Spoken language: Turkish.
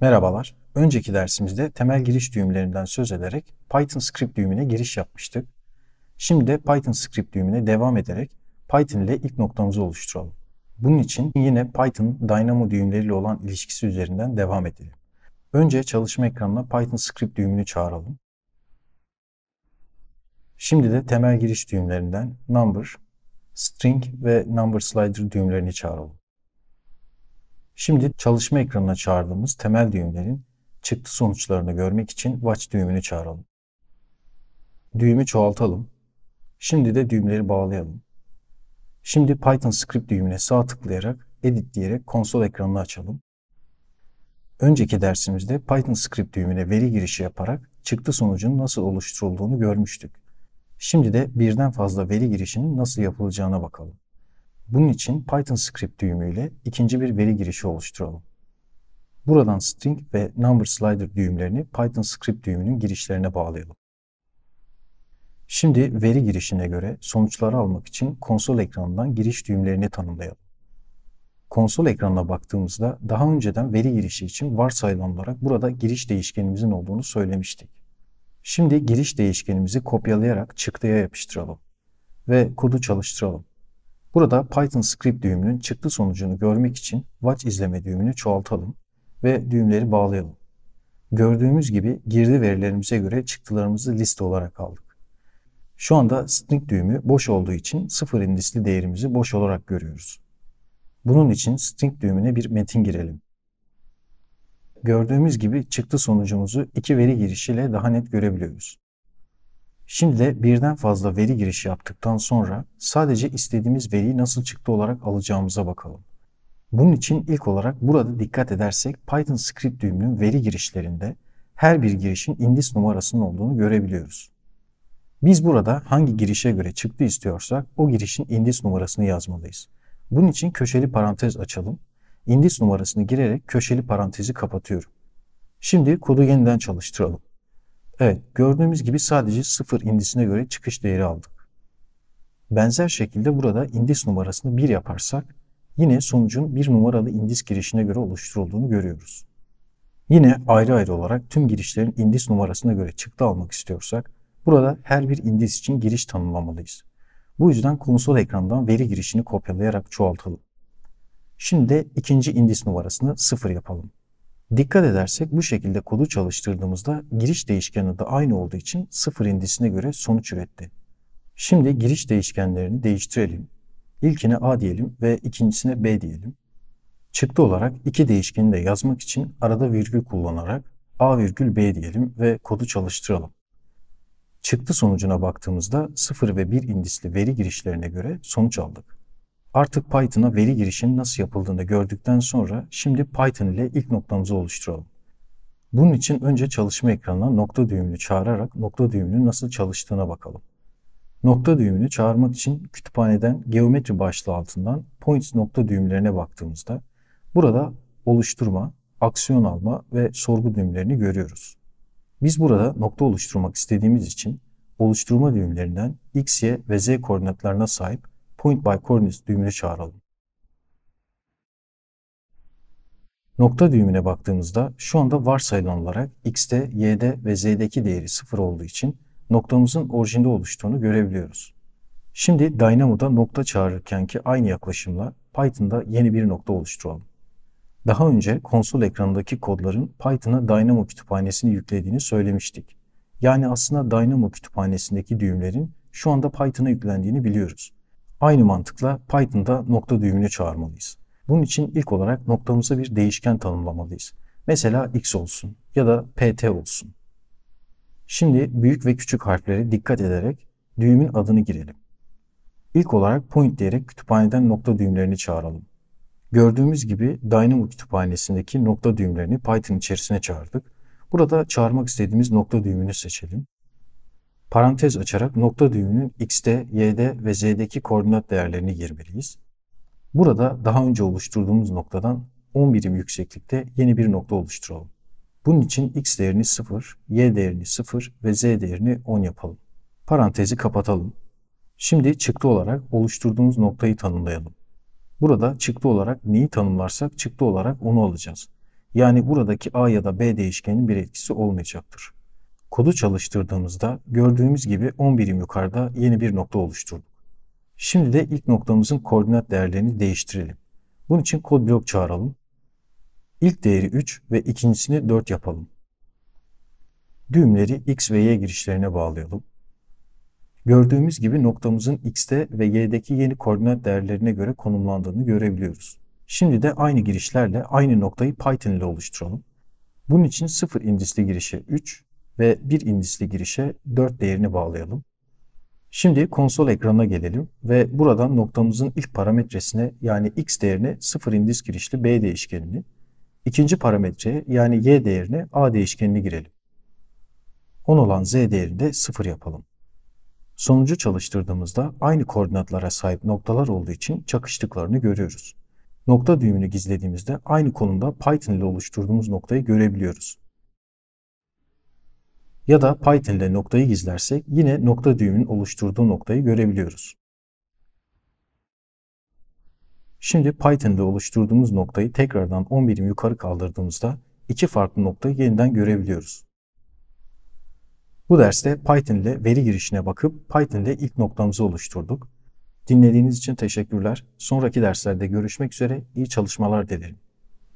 Merhabalar. Önceki dersimizde temel giriş düğümlerinden söz ederek Python script düğümüne giriş yapmıştık. Şimdi de Python script düğümüne devam ederek Python ile ilk noktamızı oluşturalım. Bunun için yine Python Dynamo düğümleriyle olan ilişkisi üzerinden devam edelim. Önce çalışma ekranına Python script düğümünü çağıralım. Şimdi de temel giriş düğümlerinden number, string ve number slider düğümlerini çağıralım. Şimdi çalışma ekranına çağırdığımız temel düğümlerin çıktı sonuçlarını görmek için watch düğümünü çağıralım. Düğümü çoğaltalım. Şimdi de düğümleri bağlayalım. Şimdi Python script düğümüne sağ tıklayarak edit diyerek konsol ekranını açalım. Önceki dersimizde Python script düğümüne veri girişi yaparak çıktı sonucun nasıl oluşturulduğunu görmüştük. Şimdi de birden fazla veri girişinin nasıl yapılacağına bakalım. Bunun için Python script düğümüyle ikinci bir veri girişi oluşturalım. Buradan string ve number slider düğümlerini Python script düğümünün girişlerine bağlayalım. Şimdi veri girişine göre sonuçları almak için konsol ekranından giriş düğümlerini tanımlayalım. Konsol ekranına baktığımızda daha önceden veri girişi için varsayılan olarak burada giriş değişkenimizin olduğunu söylemiştik. Şimdi giriş değişkenimizi kopyalayarak çıktıya yapıştıralım ve kodu çalıştıralım. Burada Python script düğümünün çıktı sonucunu görmek için watch izleme düğümünü çoğaltalım ve düğümleri bağlayalım. Gördüğümüz gibi girdi verilerimize göre çıktılarımızı liste olarak aldık. Şu anda string düğümü boş olduğu için sıfır indisli değerimizi boş olarak görüyoruz. Bunun için string düğümüne bir metin girelim. Gördüğümüz gibi çıktı sonucumuzu iki veri girişiyle daha net görebiliyoruz. Şimdi de birden fazla veri girişi yaptıktan sonra sadece istediğimiz veriyi nasıl çıktı olarak alacağımıza bakalım. Bunun için ilk olarak burada dikkat edersek Python script düğümünün veri girişlerinde her bir girişin indis numarasının olduğunu görebiliyoruz. Biz burada hangi girişe göre çıktı istiyorsak o girişin indis numarasını yazmalıyız. Bunun için köşeli parantez açalım. İndis numarasını girerek köşeli parantezi kapatıyorum. Şimdi kodu yeniden çalıştıralım. Evet, gördüğümüz gibi sadece sıfır indisine göre çıkış değeri aldık. Benzer şekilde burada indis numarasını 1 yaparsak yine sonucun 1 numaralı indis girişine göre oluşturulduğunu görüyoruz. Yine ayrı ayrı olarak tüm girişlerin indis numarasına göre çıktı almak istiyorsak burada her bir indis için giriş tanımlamalıyız. Bu yüzden konsol ekranından veri girişini kopyalayarak çoğaltalım. Şimdi ikinci indis numarasını 0 yapalım. Dikkat edersek bu şekilde kodu çalıştırdığımızda giriş değişkeni de aynı olduğu için sıfır indisine göre sonuç üretti. Şimdi giriş değişkenlerini değiştirelim. İlkine A diyelim ve ikincisine B diyelim. Çıktı olarak iki değişkeni de yazmak için arada virgül kullanarak A virgül B diyelim ve kodu çalıştıralım. Çıktı sonucuna baktığımızda 0 ve 1 indisli veri girişlerine göre sonuç aldık. Artık Python'a veri girişinin nasıl yapıldığını gördükten sonra şimdi Python ile ilk noktamızı oluşturalım. Bunun için önce çalışma ekranına nokta düğümünü çağırarak nokta düğümünün nasıl çalıştığına bakalım. Nokta düğümünü çağırmak için kütüphaneden geometri başlığı altından points nokta düğümlerine baktığımızda burada oluşturma, aksiyon alma ve sorgu düğümlerini görüyoruz. Biz burada nokta oluşturmak istediğimiz için oluşturma düğümlerinden x, y ve z koordinatlarına sahip point by coordinates düğümünü çağıralım. Nokta düğümüne baktığımızda şu anda varsayılan olarak x'te, y'de ve z'deki değeri 0 olduğu için noktamızın orijinde oluştuğunu görebiliyoruz. Şimdi Dynamo'da nokta çağırırkenki aynı yaklaşımla Python'da yeni bir nokta oluşturalım. Daha önce konsol ekranındaki kodların Python'a Dynamo kütüphanesini yüklediğini söylemiştik. Yani aslında Dynamo kütüphanesindeki düğümlerin şu anda Python'a yüklendiğini biliyoruz. Aynı mantıkla Python'da nokta düğümünü çağırmalıyız. Bunun için ilk olarak noktamıza bir değişken tanımlamalıyız. Mesela x olsun ya da pt olsun. Şimdi büyük ve küçük harfleri dikkat ederek düğümün adını girelim. İlk olarak point diyerek kütüphaneden nokta düğümlerini çağıralım. Gördüğümüz gibi Dynamo kütüphanesindeki nokta düğümlerini Python içerisine çağırdık. Burada çağırmak istediğimiz nokta düğümünü seçelim parantez açarak nokta düğümünün x'te, y'de ve z'deki koordinat değerlerini girmeliyiz. Burada daha önce oluşturduğumuz noktadan 10 birim yükseklikte yeni bir nokta oluşturalım. Bunun için x değerini 0, y değerini 0 ve z değerini 10 yapalım. Parantezi kapatalım. Şimdi çıktı olarak oluşturduğumuz noktayı tanımlayalım. Burada çıktı olarak neyi tanımlarsak çıktı olarak onu alacağız. Yani buradaki a ya da b değişkenin bir etkisi olmayacaktır. Kodu çalıştırdığımızda gördüğümüz gibi 10 birim yukarıda yeni bir nokta oluşturduk. Şimdi de ilk noktamızın koordinat değerlerini değiştirelim. Bunun için kod blok çağıralım. İlk değeri 3 ve ikincisini 4 yapalım. Düğümleri X ve Y girişlerine bağlayalım. Gördüğümüz gibi noktamızın X'te ve Y'deki yeni koordinat değerlerine göre konumlandığını görebiliyoruz. Şimdi de aynı girişlerle aynı noktayı Python ile oluşturalım. Bunun için 0 indisli girişe 3, ve bir indisli girişe 4 değerini bağlayalım. Şimdi konsol ekranına gelelim ve buradan noktamızın ilk parametresine yani x değerine 0 indis girişli b değişkenini, ikinci parametreye yani y değerine a değişkenini girelim. 10 olan z değerini de 0 yapalım. Sonucu çalıştırdığımızda aynı koordinatlara sahip noktalar olduğu için çakıştıklarını görüyoruz. Nokta düğümünü gizlediğimizde aynı konumda Python ile oluşturduğumuz noktayı görebiliyoruz ya da Python'de noktayı gizlersek yine nokta düğümünün oluşturduğu noktayı görebiliyoruz. Şimdi Python oluşturduğumuz noktayı tekrardan 10 birim yukarı kaldırdığımızda iki farklı noktayı yeniden görebiliyoruz. Bu derste Python ile veri girişine bakıp Python ile ilk noktamızı oluşturduk. Dinlediğiniz için teşekkürler. Sonraki derslerde görüşmek üzere. İyi çalışmalar dilerim.